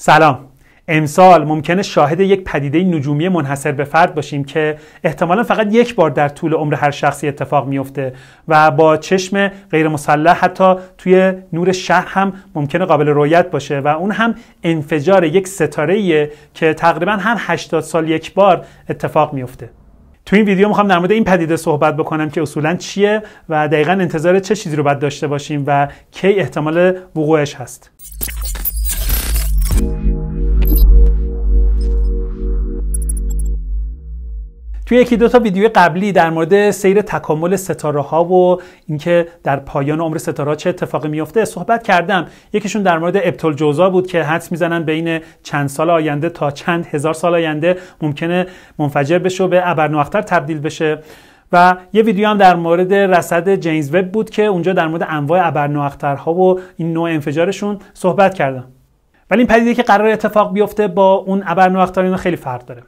سلام امسال ممکنه شاهد یک پدیده نجومی منحصر به فرد باشیم که احتمالا فقط یک بار در طول عمر هر شخصی اتفاق میفته و با چشم غیر مسلح حتی توی نور شهر هم ممکنه قابل رویت باشه و اون هم انفجار یک ستاره که تقریبا هر 80 سال یک بار اتفاق میفته تو این ویدیو میخوام در مورد این پدیده صحبت بکنم که اصولا چیه و دقیقا انتظار چه چیزی رو باید داشته باشیم و کی احتمال وقوعش هست توی یکی دو تا ویدیو قبلی در مورد سیر تکامل ستاره ها و اینکه در پایان عمر ستاره چه اتفاقی میفته صحبت کردم یکیشون در مورد ابطال جوزا بود که حدس میزنن بین چند سال آینده تا چند هزار سال آینده ممکنه منفجر بشه و به ابرنواختر تبدیل بشه و یه ویدیو هم در مورد رصد جینز وب بود که اونجا در مورد انواع ابرنواخترها و این نوع انفجارشون صحبت کردم ولی این پدیده که قرار اتفاق بیفته با اون ابرنواختاریون خیلی فرق داره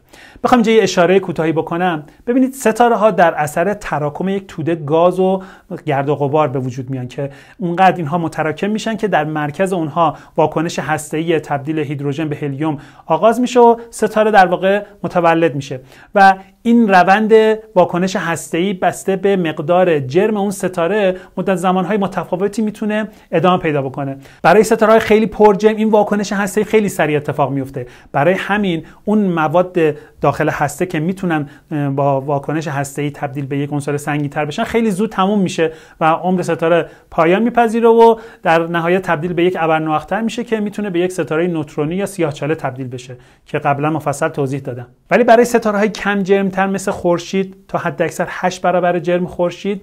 بخوام اینجا یه اشاره کوتاهی بکنم ببینید ستاره ها در اثر تراکم یک توده گاز و گرد و غبار به وجود میان که اونقدر اینها متراکم میشن که در مرکز اونها واکنش هسته‌ای تبدیل هیدروژن به هلیوم آغاز میشه و ستاره در واقع متولد میشه و این روند واکنش هسته‌ای بسته به مقدار جرم اون ستاره مدت زمانهای متفاوتی میتونه ادامه پیدا بکنه برای ستاره خیلی پرجرم این واکنش گرمایش خیلی سریع اتفاق میفته برای همین اون مواد داخل هسته که میتونن با واکنش هسته ای تبدیل به یک عنصر سنگی تر بشن خیلی زود تموم میشه و عمر ستاره پایان میپذیره و در نهایت تبدیل به یک ابرنواختر میشه که میتونه به یک ستاره نوترونی یا سیاهچاله تبدیل بشه که قبلا مفصل توضیح دادم ولی برای ستاره های کم جرمتر مثل خورشید تا حد اکثر 8 برابر جرم خورشید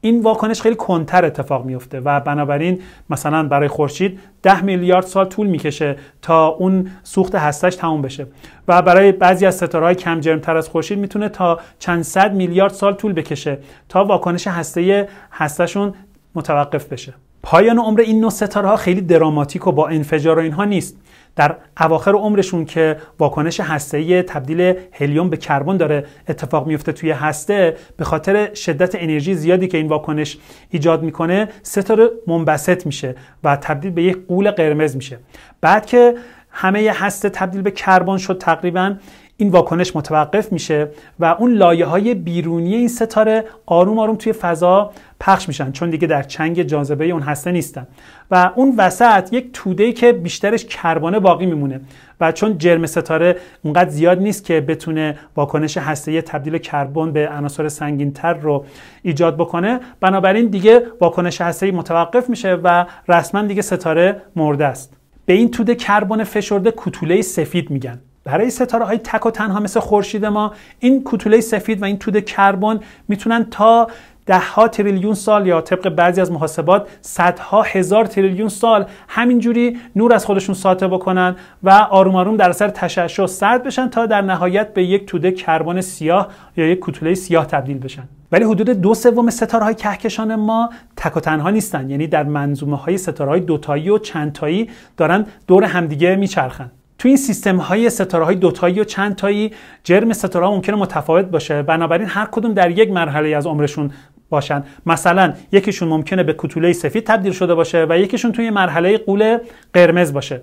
این واکنش خیلی کنتر اتفاق میفته و بنابراین مثلا برای خورشید 10 میلیارد سال طول میکشه تا اون سوخت هستش تموم بشه و برای بعضی از ستاره های کم جرمتر از خورشید میتونه تا چند صد میلیارد سال طول بکشه تا واکنش هسته هستشون متوقف بشه پایان عمر این نو ستاره خیلی دراماتیک و با انفجار و اینها نیست در اواخر عمرشون که واکنش هسته‌ای تبدیل هلیوم به کربن داره اتفاق میفته توی هسته به خاطر شدت انرژی زیادی که این واکنش ایجاد میکنه ستاره منبسط میشه و تبدیل به یک قول قرمز میشه بعد که همه هسته تبدیل به کربن شد تقریبا این واکنش متوقف میشه و اون لایه های بیرونی این ستاره آروم آروم توی فضا پخش میشن چون دیگه در چنگ جاذبه اون هسته نیستن و اون وسط یک توده که بیشترش کربانه باقی میمونه و چون جرم ستاره اونقدر زیاد نیست که بتونه واکنش هسته تبدیل کربن به عناصر سنگینتر رو ایجاد بکنه بنابراین دیگه واکنش هسته متوقف میشه و رسما دیگه ستاره مرده است به این توده کربن فشرده کوتوله سفید میگن برای ستاره های تک و تنها مثل خورشید ما این کوتوله سفید و این توده کربن میتونن تا ده تریلیون سال یا طبق بعضی از محاسبات صدها هزار تریلیون سال همینجوری نور از خودشون ساطع بکنن و آروم آروم در اثر تشعشع سرد بشن تا در نهایت به یک توده کربن سیاه یا یک کوتوله سیاه تبدیل بشن ولی حدود دو سوم ستاره های کهکشان ما تک و تنها نیستن یعنی در منظومه های ستاره های دوتایی و چندتایی دارن دور همدیگه میچرخند تو این سیستم های ستاره های دوتایی و چند تایی جرم ستاره ها ممکنه متفاوت باشه بنابراین هر کدوم در یک مرحله از عمرشون باشن مثلا یکیشون ممکنه به کتوله سفید تبدیل شده باشه و یکیشون توی مرحله قول قرمز باشه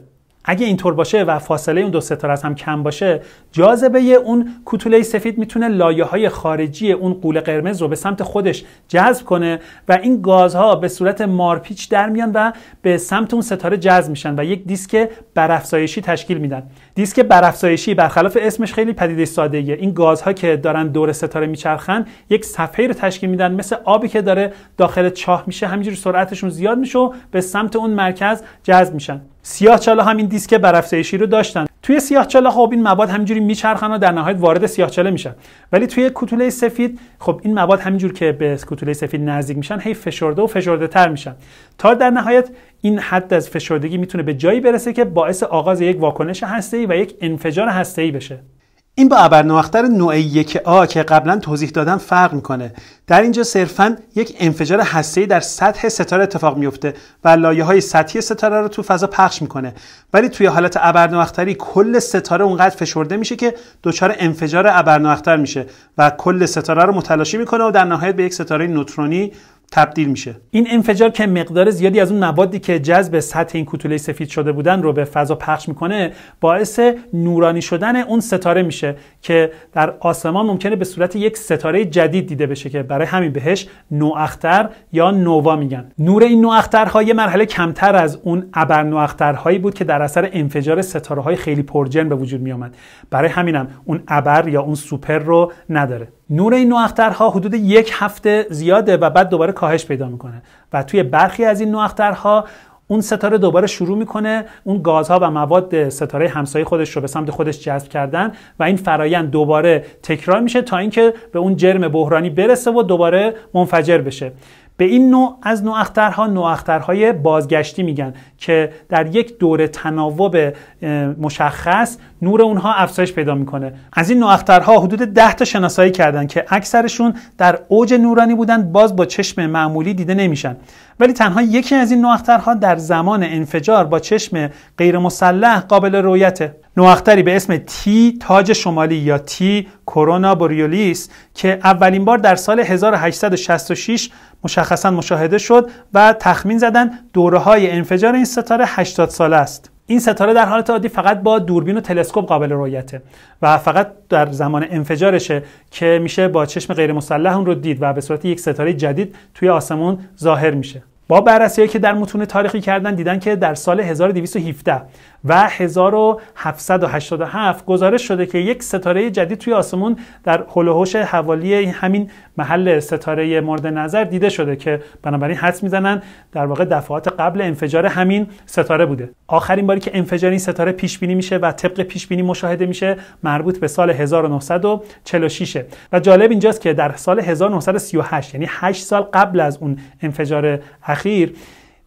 اگه اینطور باشه و فاصله اون دو ستاره از هم کم باشه جاذبه اون کوتوله سفید میتونه لایه های خارجی اون قول قرمز رو به سمت خودش جذب کنه و این گازها به صورت مارپیچ در میان و به سمت اون ستاره جذب میشن و یک دیسک برافزایشی تشکیل میدن دیسک برافزایشی برخلاف اسمش خیلی پدیده ساده این گازها که دارن دور ستاره میچرخن یک صفحه رو تشکیل میدن مثل آبی که داره داخل چاه میشه همینجوری سرعتشون زیاد میشه و به سمت اون مرکز جذب میشن هم همین دیسک برافزایشی رو داشتن توی چاله خب این مواد همینجوری میچرخن و در نهایت وارد سیاهچاله میشن ولی توی کوتوله سفید خب این مواد همینجور که به کوتوله سفید نزدیک میشن هی فشرده و فشرده تر میشن تا در نهایت این حد از فشردگی میتونه به جایی برسه که باعث آغاز یک واکنش هسته‌ای و یک انفجار هسته‌ای بشه این با ابرنواختر نوع یک آ که قبلا توضیح دادم فرق میکنه در اینجا صرفا یک انفجار هسته‌ای در سطح ستاره اتفاق میفته و لایه های سطحی ستاره رو تو فضا پخش میکنه ولی توی حالت ابرنواختری کل ستاره اونقدر فشرده میشه که دچار انفجار ابرنواختر میشه و کل ستاره رو متلاشی میکنه و در نهایت به یک ستاره نوترونی تبدیل میشه این انفجار که مقدار زیادی از اون موادی که جذب سطح این کوتوله سفید شده بودن رو به فضا پخش میکنه باعث نورانی شدن اون ستاره میشه که در آسمان ممکنه به صورت یک ستاره جدید دیده بشه که برای همین بهش نواختر یا نووا میگن نور این نواخترها یه مرحله کمتر از اون ابر نواخترهایی بود که در اثر انفجار ستاره های خیلی پرجن به وجود می برای همینم اون ابر یا اون سوپر رو نداره نور این نواخترها حدود یک هفته زیاده و بعد دوباره کاهش پیدا میکنه و توی برخی از این نواخترها اون ستاره دوباره شروع میکنه اون گازها و مواد ستاره همسایه خودش رو به سمت خودش جذب کردن و این فرایند دوباره تکرار میشه تا اینکه به اون جرم بحرانی برسه و دوباره منفجر بشه به این نوع از نوع اخترها بازگشتی میگن که در یک دوره تناوب مشخص نور اونها افزایش پیدا میکنه از این نواخترها حدود 10 تا شناسایی کردن که اکثرشون در اوج نورانی بودن باز با چشم معمولی دیده نمیشن ولی تنها یکی از این نواخترها در زمان انفجار با چشم غیر مسلح قابل رویته نواختری به اسم تی تاج شمالی یا تی کرونا بوریولیس که اولین بار در سال 1866 مشخصا مشاهده شد و تخمین زدن دوره های انفجار این ستاره 80 ساله است این ستاره در حالت عادی فقط با دوربین و تلسکوپ قابل رویته و فقط در زمان انفجارشه که میشه با چشم غیر مسلح اون رو دید و به صورت یک ستاره جدید توی آسمون ظاهر میشه با بررسی که در متون تاریخی کردن دیدن که در سال 1217 و 1787 گزارش شده که یک ستاره جدید توی آسمون در هلوهوش حوالی همین محل ستاره مورد نظر دیده شده که بنابراین حدس میزنن در واقع دفعات قبل انفجار همین ستاره بوده آخرین باری که انفجار این ستاره پیش بینی میشه و طبق پیش بینی مشاهده میشه مربوط به سال 1946 و جالب اینجاست که در سال 1938 یعنی 8 سال قبل از اون انفجار اخیر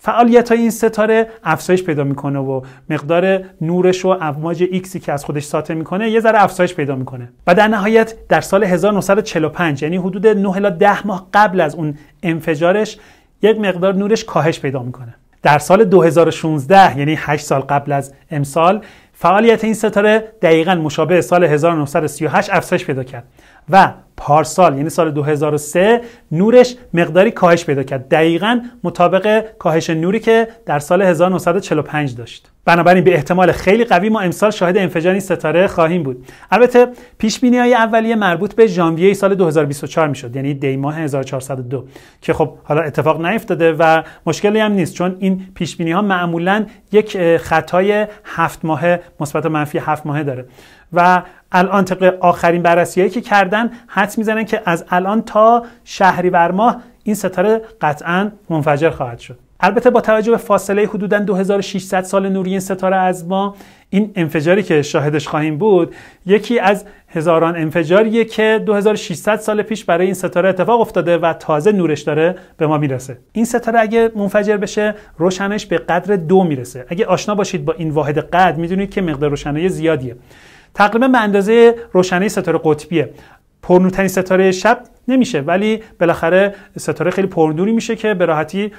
فعالیت این ستاره افزایش پیدا میکنه و مقدار نورش و امواج ایکسی که از خودش ساطع میکنه یه ذره افزایش پیدا میکنه و در نهایت در سال 1945 یعنی حدود 9 الی 10 ماه قبل از اون انفجارش یک مقدار نورش کاهش پیدا میکنه در سال 2016 یعنی 8 سال قبل از امسال فعالیت این ستاره دقیقا مشابه سال 1938 افزایش پیدا کرد و پارسال یعنی سال 2003 نورش مقداری کاهش پیدا کرد دقیقا مطابق کاهش نوری که در سال 1945 داشت بنابراین به احتمال خیلی قوی ما امسال شاهد انفجار ستاره خواهیم بود البته پیش بینی های اولیه مربوط به ژانویه سال 2024 میشد یعنی دی ماه 1402 که خب حالا اتفاق نیفتاده و مشکلی هم نیست چون این پیش بینی ها معمولا یک خطای هفت ماه مثبت و منفی هفت ماه داره و الان طبق آخرین بررسیهایی که کردن حد میزنن که از الان تا شهریور ماه این ستاره قطعا منفجر خواهد شد البته با توجه به فاصله حدوداً 2600 سال نوری این ستاره از ما این انفجاری که شاهدش خواهیم بود یکی از هزاران انفجاریه که 2600 سال پیش برای این ستاره اتفاق افتاده و تازه نورش داره به ما میرسه این ستاره اگه منفجر بشه روشنش به قدر دو میرسه اگه آشنا باشید با این واحد قدر میدونید که مقدار روشنایی زیادیه تقریبا به اندازه روشنی ستاره قطبیه پرنورترین ستاره شب نمیشه ولی بالاخره ستاره خیلی پرنوری میشه که به راحتی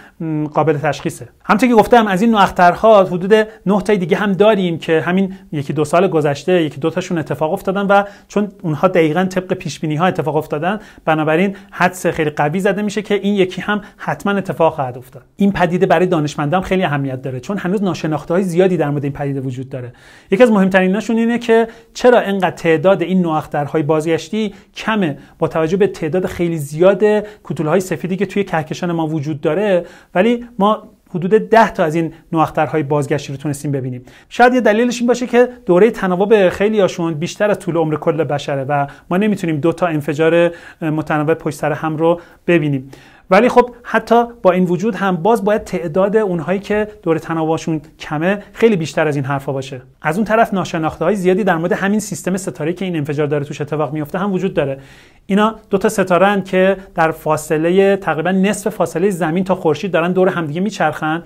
قابل تشخیصه همونطور که گفتم از این نوع اخترها حدود 9 تا دیگه هم داریم که همین یکی دو سال گذشته یکی دو تاشون اتفاق افتادن و چون اونها دقیقا طبق پیش بینی ها اتفاق افتادن بنابراین حدس خیلی قوی زده میشه که این یکی هم حتما اتفاق خواهد افتاد این پدیده برای دانشمندان خیلی اهمیت داره چون هنوز ناشناخته های زیادی در مورد این پدیده وجود داره یکی از مهمتریناشون اینه که چرا اینقدر تعداد این نوع اخترهای بازگشتی کمه با توجه به تعداد خیلی زیاد کوتولهای سفیدی که توی کهکشان ما وجود داره ولی ما حدود 10 تا از این نواخترهای بازگشتی رو تونستیم ببینیم شاید یه دلیلش این باشه که دوره تناوب خیلی هاشون بیشتر از طول عمر کل بشره و ما نمیتونیم دو تا انفجار متنوع پشت سر هم رو ببینیم ولی خب حتی با این وجود هم باز باید تعداد اونهایی که دور تناوبشون کمه خیلی بیشتر از این حرفا باشه از اون طرف ناشناخته های زیادی در مورد همین سیستم ستاره که این انفجار داره توش اتفاق میفته هم وجود داره اینا دو تا ستاره که در فاصله تقریبا نصف فاصله زمین تا خورشید دارن دور همدیگه میچرخن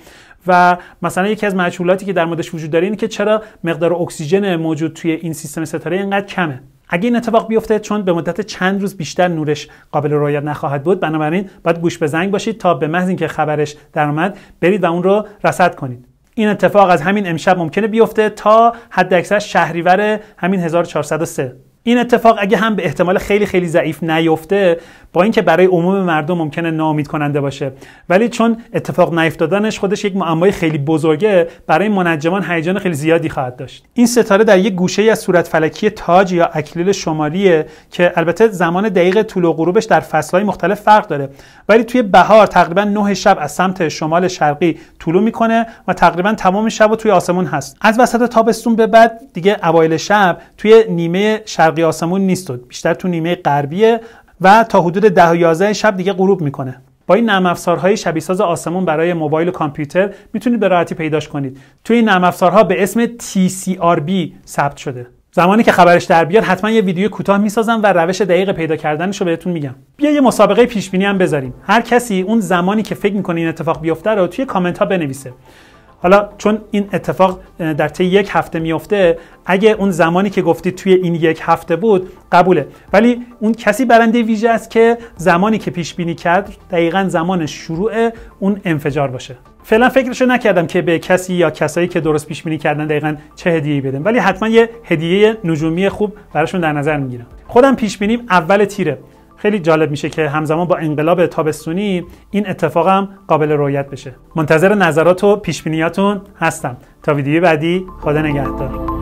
و مثلا یکی از مجهولاتی که در موردش وجود داره اینه که چرا مقدار اکسیژن موجود توی این سیستم ستاره اینقدر کمه اگه این اتفاق بیفته چون به مدت چند روز بیشتر نورش قابل رویت نخواهد بود بنابراین باید گوش به زنگ باشید تا به محض اینکه خبرش درآمد برید و اون رو رصد کنید این اتفاق از همین امشب ممکنه بیفته تا حد اکثر شهریور همین 1403 این اتفاق اگه هم به احتمال خیلی خیلی ضعیف نیفته با اینکه برای عموم مردم ممکنه نامید کننده باشه ولی چون اتفاق نیفتادنش خودش یک معمای خیلی بزرگه برای منجمان هیجان خیلی زیادی خواهد داشت این ستاره در یک گوشه از صورت فلکی تاج یا اکلیل شمالیه که البته زمان دقیق طول و غروبش در فصلهای مختلف فرق داره ولی توی بهار تقریبا نه شب از سمت شمال شرقی طلوع میکنه و تقریبا تمام شب و توی آسمون هست از وسط تابستون به بعد دیگه اوایل شب توی نیمه شرق شرقی آسمون نیست بیشتر تو نیمه غربیه و تا حدود و 11 شب دیگه غروب میکنه با این نرم افزارهای شبیه‌ساز آسمون برای موبایل و کامپیوتر میتونید به راحتی پیداش کنید توی این نرم افزارها به اسم TCRB ثبت شده زمانی که خبرش در بیاد حتما یه ویدیو کوتاه میسازم و روش دقیق پیدا کردنش رو بهتون میگم بیا یه مسابقه پیش بینی هم بذاریم هر کسی اون زمانی که فکر میکنه این اتفاق بیفته رو توی کامنت ها بنویسه حالا چون این اتفاق در طی یک هفته میفته اگه اون زمانی که گفتی توی این یک هفته بود قبوله ولی اون کسی برنده ویژه است که زمانی که پیش بینی کرد دقیقا زمان شروع اون انفجار باشه فعلا فکرشو نکردم که به کسی یا کسایی که درست پیش بینی کردن دقیقا چه هدیه‌ای بدم ولی حتما یه هدیه نجومی خوب براشون در نظر میگیرم خودم پیش بینیم اول تیره خیلی جالب میشه که همزمان با انقلاب تابستونی این اتفاق هم قابل رویت بشه منتظر نظرات و پیشبینیاتون هستم تا ویدیوی بعدی خدا نگهدار